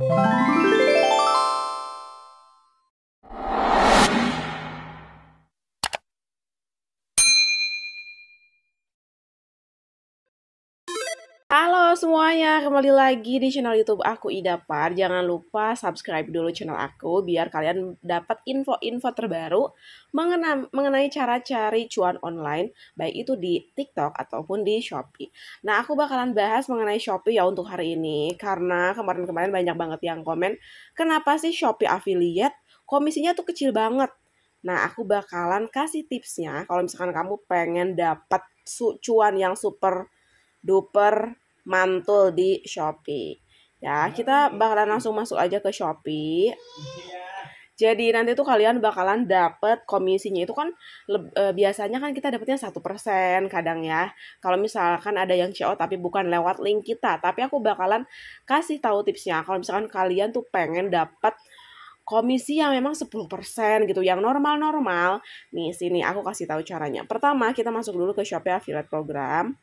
you Halo semuanya, kembali lagi di channel YouTube aku Ida Par. Jangan lupa subscribe dulu channel aku biar kalian dapat info-info terbaru mengenai, mengenai cara cari cuan online, baik itu di TikTok ataupun di Shopee. Nah, aku bakalan bahas mengenai Shopee ya untuk hari ini karena kemarin-kemarin banyak banget yang komen, kenapa sih Shopee affiliate komisinya tuh kecil banget? Nah, aku bakalan kasih tipsnya kalau misalkan kamu pengen dapat cuan yang super duper mantul di Shopee. Ya, kita bakalan langsung masuk aja ke Shopee. Jadi nanti tuh kalian bakalan dapet komisinya itu kan le, e, biasanya kan kita dapetnya satu persen kadang ya. Kalau misalkan ada yang CO tapi bukan lewat link kita, tapi aku bakalan kasih tahu tipsnya. Kalau misalkan kalian tuh pengen dapet komisi yang memang 10% gitu yang normal-normal. Nih sini aku kasih tahu caranya. Pertama, kita masuk dulu ke Shopee Affiliate Program.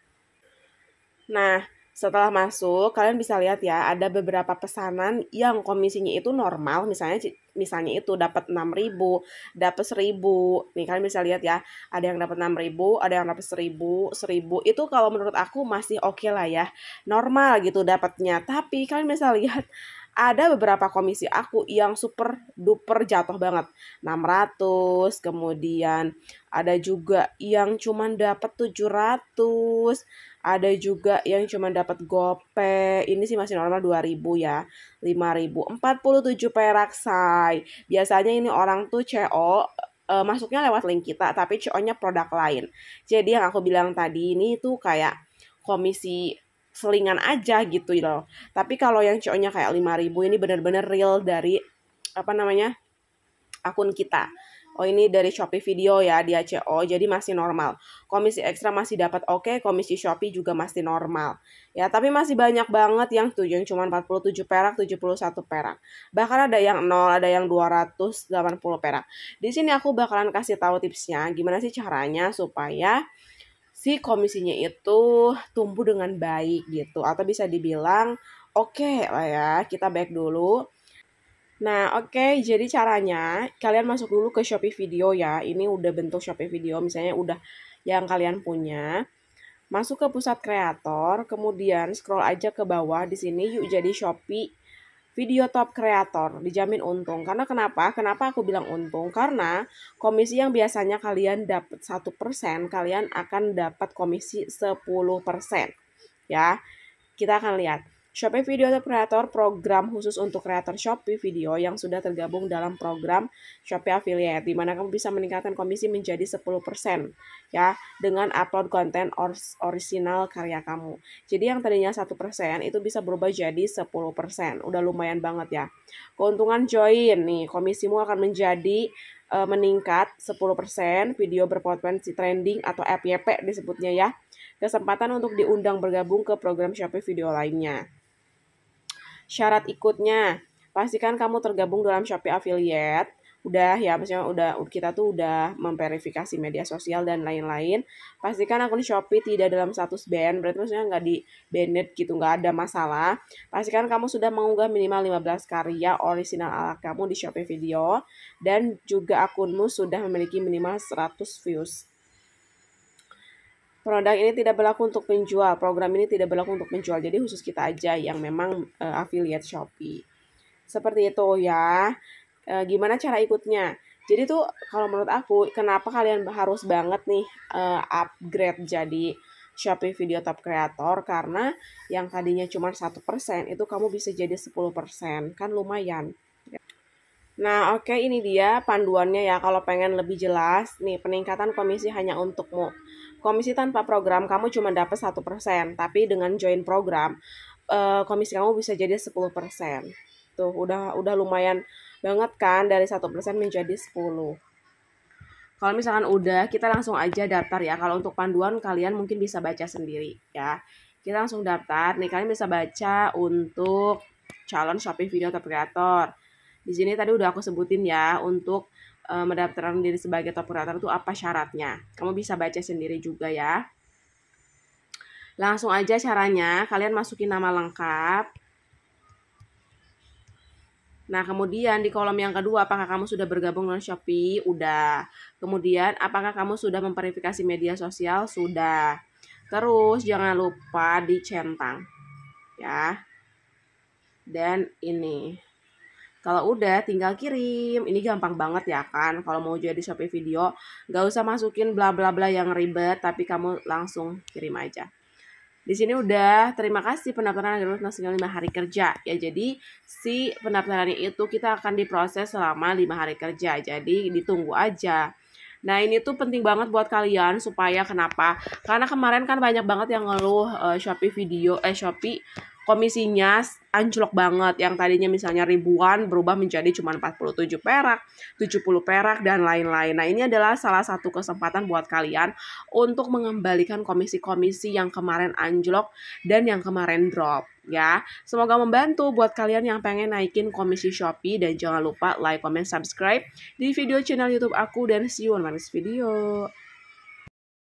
Nah, setelah masuk, kalian bisa lihat ya, ada beberapa pesanan yang komisinya itu normal, misalnya misalnya itu dapat 6000, dapat 1000. Nih kalian bisa lihat ya, ada yang dapat 6000, ada yang dapat 1000, 1000. Itu kalau menurut aku masih oke okay lah ya. Normal gitu dapatnya. Tapi kalian bisa lihat ada beberapa komisi aku yang super duper jatuh banget. 600, kemudian ada juga yang cuma dapat 700, ada juga yang cuma dapat gope. Ini sih masih normal 2000 ya. 5000, 47 perak say. Biasanya ini orang tuh CO uh, e, masuknya lewat link kita tapi CO-nya produk lain. Jadi yang aku bilang tadi ini tuh kayak komisi selingan aja gitu loh tapi kalau yang co kayak 5000 ini benar-benar real dari apa namanya akun kita oh ini dari Shopee Video ya dia CO jadi masih normal. Komisi ekstra masih dapat oke, okay, komisi Shopee juga masih normal. Ya, tapi masih banyak banget yang yang cuma 47 perak, 71 perak. Bahkan ada yang 0, ada yang 280 perak. Di sini aku bakalan kasih tahu tipsnya gimana sih caranya supaya si komisinya itu tumbuh dengan baik gitu atau bisa dibilang oke okay lah ya kita back dulu Nah, oke, okay, jadi caranya kalian masuk dulu ke Shopee Video ya. Ini udah bentuk Shopee Video, misalnya udah yang kalian punya. Masuk ke pusat kreator, kemudian scroll aja ke bawah di sini yuk jadi Shopee video top kreator dijamin untung karena kenapa kenapa aku bilang untung karena komisi yang biasanya kalian dapat satu persen kalian akan dapat komisi 10% ya kita akan lihat Shopee Video Creator program khusus untuk kreator Shopee Video yang sudah tergabung dalam program Shopee Affiliate, di mana kamu bisa meningkatkan komisi menjadi 10% ya dengan upload konten or original karya kamu. Jadi yang tadinya 1% itu bisa berubah jadi 10%. Udah lumayan banget ya. Keuntungan join nih, komisimu akan menjadi e, meningkat 10%, video berpotensi trending atau FYP disebutnya ya. Kesempatan untuk diundang bergabung ke program Shopee video lainnya syarat ikutnya pastikan kamu tergabung dalam Shopee Affiliate udah ya maksudnya udah kita tuh udah memverifikasi media sosial dan lain-lain pastikan akun Shopee tidak dalam status band berarti maksudnya nggak di banned gitu nggak ada masalah pastikan kamu sudah mengunggah minimal 15 karya original ala kamu di Shopee Video dan juga akunmu sudah memiliki minimal 100 views Produk ini tidak berlaku untuk penjual. Program ini tidak berlaku untuk penjual. Jadi khusus kita aja yang memang uh, affiliate Shopee. Seperti itu ya. Uh, gimana cara ikutnya? Jadi tuh kalau menurut aku kenapa kalian harus banget nih uh, upgrade jadi Shopee Video Top Creator karena yang tadinya cuma satu itu kamu bisa jadi 10%. Kan lumayan. Nah, oke okay, ini dia panduannya ya kalau pengen lebih jelas. Nih, peningkatan komisi hanya untukmu komisi tanpa program kamu cuma dapat satu persen tapi dengan join program uh, komisi kamu bisa jadi 10% tuh udah udah lumayan banget kan dari satu persen menjadi 10 kalau misalkan udah kita langsung aja daftar ya kalau untuk panduan kalian mungkin bisa baca sendiri ya kita langsung daftar nih kalian bisa baca untuk calon shopping video atau kreator di sini tadi udah aku sebutin ya untuk uh, mendaftarkan diri sebagai top itu apa syaratnya. Kamu bisa baca sendiri juga ya. Langsung aja caranya, kalian masukin nama lengkap, Nah, kemudian di kolom yang kedua, apakah kamu sudah bergabung dengan Shopee? Udah. Kemudian, apakah kamu sudah memverifikasi media sosial? Sudah. Terus, jangan lupa dicentang. Ya. Dan ini. Kalau udah tinggal kirim. Ini gampang banget ya kan. Kalau mau jadi Shopee video nggak usah masukin bla bla bla yang ribet tapi kamu langsung kirim aja. Di sini udah terima kasih pendaftaran gratis nasional 5 hari kerja. Ya jadi si pendaftarannya itu kita akan diproses selama 5 hari kerja. Jadi ditunggu aja. Nah ini tuh penting banget buat kalian supaya kenapa? Karena kemarin kan banyak banget yang ngeluh uh, Shopee video eh Shopee komisinya anjlok banget yang tadinya misalnya ribuan berubah menjadi cuma 47 perak, 70 perak dan lain-lain. Nah, ini adalah salah satu kesempatan buat kalian untuk mengembalikan komisi-komisi yang kemarin anjlok dan yang kemarin drop ya. Semoga membantu buat kalian yang pengen naikin komisi Shopee dan jangan lupa like, comment, subscribe di video channel YouTube aku dan see you on my next video.